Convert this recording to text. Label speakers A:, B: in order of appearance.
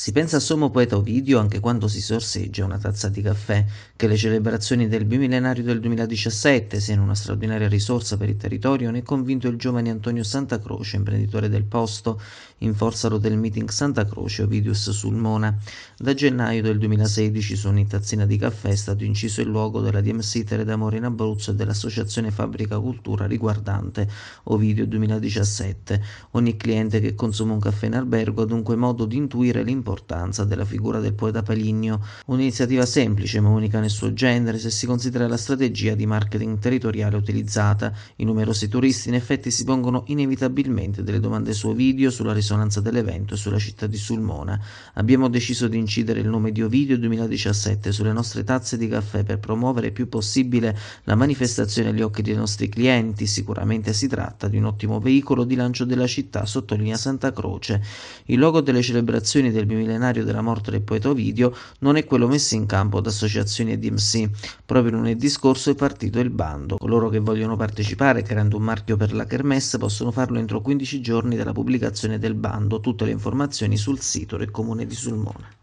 A: Si pensa a sommo poeta Ovidio anche quando si sorseggia una tazza di caffè, che le celebrazioni del bimillenario del 2017 siano una straordinaria risorsa per il territorio, ne è convinto il giovane Antonio Santa Croce, imprenditore del posto, in forza del meeting Santa Croce Ovidius Sulmona. Da gennaio del 2016 su ogni tazzina di caffè è stato inciso il luogo della DMC Tere d'Amore in Abruzzo e dell'Associazione Fabbrica Cultura riguardante Ovidio 2017. Ogni cliente che consuma un caffè in albergo ha dunque modo di intuire l'importanza importanza della figura del poeta Paligno, un'iniziativa semplice ma unica nel suo genere se si considera la strategia di marketing territoriale utilizzata. I numerosi turisti in effetti si pongono inevitabilmente delle domande su Ovidio, sulla risonanza dell'evento e sulla città di Sulmona. Abbiamo deciso di incidere il nome di Ovidio 2017 sulle nostre tazze di caffè per promuovere il più possibile la manifestazione agli occhi dei nostri clienti. Sicuramente si tratta di un ottimo veicolo di lancio della città, sottolinea Santa Croce. Il logo delle celebrazioni del millenario della morte del poeta Ovidio non è quello messo in campo da associazioni e DMC. Proprio lunedì scorso è partito il bando. Coloro che vogliono partecipare creando un marchio per la kermesse possono farlo entro 15 giorni dalla pubblicazione del bando. Tutte le informazioni sul sito del comune di Sulmona.